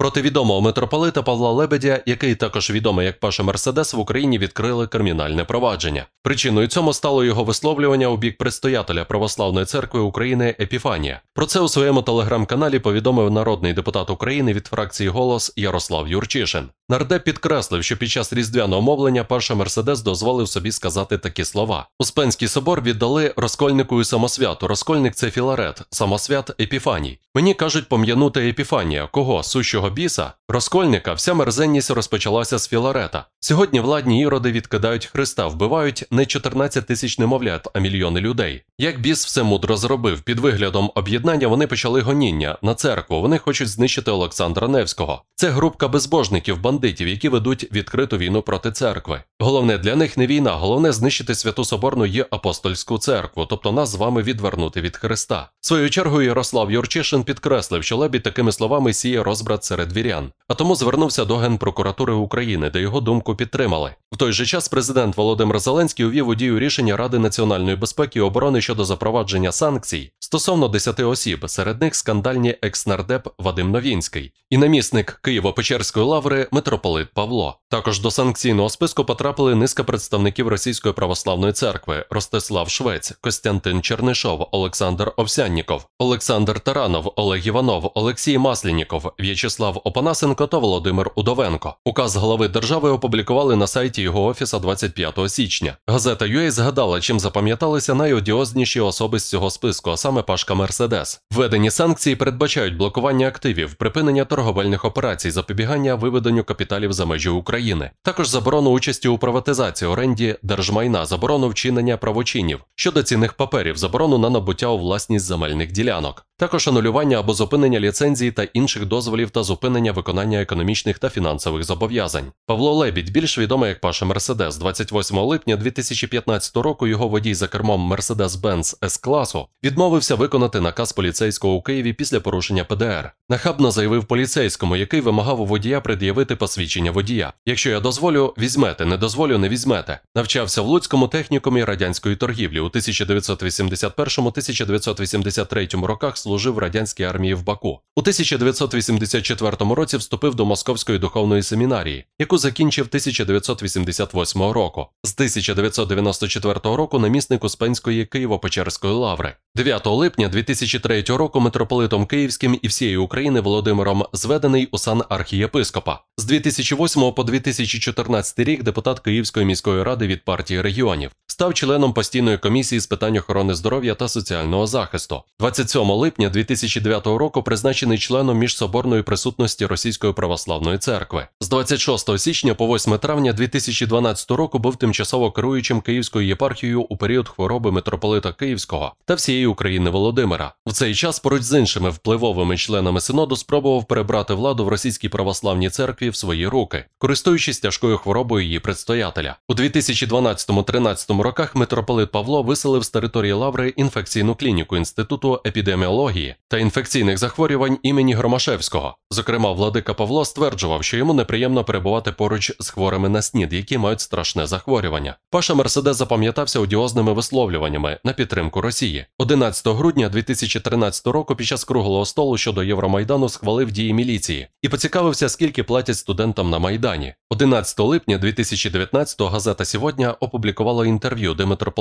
Проти відомого митрополита Павла Лебедя, який також відомий як Паша Мерседес, в Україні відкрили кримінальне провадження. Причиною цьому стало його висловлювання у бік предстоятеля Православної церкви України Епіфанія. Про це у своєму телеграм-каналі повідомив народний депутат України від фракції Голос Ярослав Юрчишин. Нардеп підкреслив, що під час різдвяного мовлення Паша Мерседес дозволив собі сказати такі слова. Успенський собор віддали розкольнику і самосвяту. Розкольник це Філарет, самосвят Епіфаній. Мені кажуть, пом'янути Епіфанія, кого сущого біса, розкольника, вся мерзенність розпочалася з Філарета. Сьогодні владні іроди відкидають Христа, вбивають не 14 тисяч немовлят, а мільйони людей. Як біс все мудро зробив, під виглядом об'єднання вони почали гоніння на церкву. Вони хочуть знищити Олександра Невського. Це групка безбожників, бандитів, які ведуть відкриту війну проти церкви. Головне для них не війна, головне знищити святу соборну є апостольську церкву, тобто нас з вами відвернути від Христа. Свою чергу Ярослав Юрчишин підкреслив, що Лебідь такими словами сіє розбрат серед вірян, а тому звернувся до Генпрокуратури України, де його думку підтримали. В той же час президент Володимир Зеленський увів у дію рішення Ради національної безпеки і оборони щодо запровадження санкцій стосовно 10 осіб, серед них скандальні екснардеп Вадим Новінський і намісник Києво-Печерської лаври митрополит Павло. Також до санкційного списку потрапив потрапили низка представників Російської православної церкви: Ростислав Швець, Костянтин Чернишов, Олександр Овсянніков, Олександр Таранов, Олег Іванов, Олексій Масленіков, В'ячеслав Опанасенко та Володимир Удовенко. Указ голови держави опублікували на сайті його офіса 25 січня. Газета UA згадала, чим запам'яталися найодіозніші особи з цього списку, а саме Пашка Мерседес. Введені санкції передбачають блокування активів, припинення торговельних операцій, запобігання виведенню капіталів за межі України. Також заборону участі у приватизації оренді держмайна, заборону вчинення правочинів щодо цінних паперів, заборону на набуття у власність земельних ділянок, також анулювання або зупинення ліцензії та інших дозволів та зупинення виконання економічних та фінансових зобов'язань. Павло Лебідь, більш відомий як Паша Мерседес, 28 липня 2015 року його водій за кермом Мерседес Бенц С класу відмовився виконати наказ поліцейського у Києві після порушення ПДР. Нахабно заявив поліцейському, який вимагав у водія пред'явити посвідчення водія. Якщо я дозволю, візьмете, не дозволю дозволю не візьмете. Навчався в Луцькому технікумі радянської торгівлі у 1981-1983 роках служив в радянській армії в Баку. У 1984 році вступив до Московської духовної семінарії, яку закінчив 1988 року, з 1994 року намісник Успенської Києво-Печерської лаври, 9 липня 2003 року митрополитом Київським і всієї України Володимиром зведений у сан архієпископа, з 2008 по 2014 рік депутат Київської міської ради від партії регіонів, став членом постійної комісії з питань охорони здоров'я та соціального захисту. 27 липня 2009 року призначений членом міжсоборної присутності Російської православної церкви. З 26 січня по 8 травня 2012 року був тимчасово керуючим Київською єпархією у період хвороби митрополита Київського та всієї України Володимира. В цей час поруч з іншими впливовими членами синоду спробував перебрати владу в російській православній церкві в свої руки, користуючись тяжкою хворобою її предстоятеля у 2012-13 році роках митрополит Павло виселив з території Лаври інфекційну клініку Інституту епідеміології та інфекційних захворювань імені Громашевського. Зокрема, владика Павло стверджував, що йому неприємно перебувати поруч з хворими на снід, які мають страшне захворювання. Паша Мерседес запам'ятався одіозними висловлюваннями на підтримку Росії. 11 грудня 2013 року під час круглого столу щодо Євромайдану схвалив дії міліції і поцікавився, скільки платять студентам на майдані. 11 липня 2019 газета сьогодні опублікувала інтерв'ю інтерв'ю,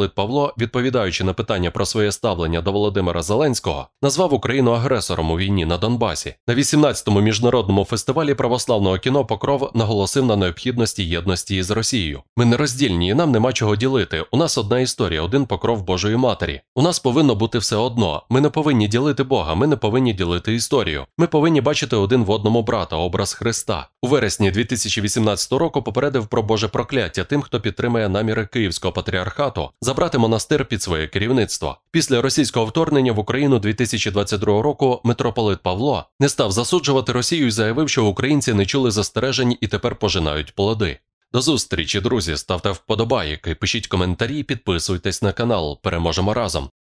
де Павло, відповідаючи на питання про своє ставлення до Володимира Зеленського, назвав Україну агресором у війні на Донбасі. На 18-му міжнародному фестивалі православного кіно Покров наголосив на необхідності єдності із Росією. Ми не роздільні, і нам нема чого ділити. У нас одна історія, один покров Божої Матері. У нас повинно бути все одно. Ми не повинні ділити Бога, ми не повинні ділити історію. Ми повинні бачити один в одному брата, образ Христа. У вересні 2018 року попередив про Боже прокляття тим, хто підтримує наміри Київського патріархату патріархату забрати монастир під своє керівництво. Після російського вторгнення в Україну 2022 року митрополит Павло не став засуджувати Росію і заявив, що українці не чули застережень і тепер пожинають плоди. До зустрічі, друзі! Ставте вподобайки, пишіть коментарі, підписуйтесь на канал. Переможемо разом.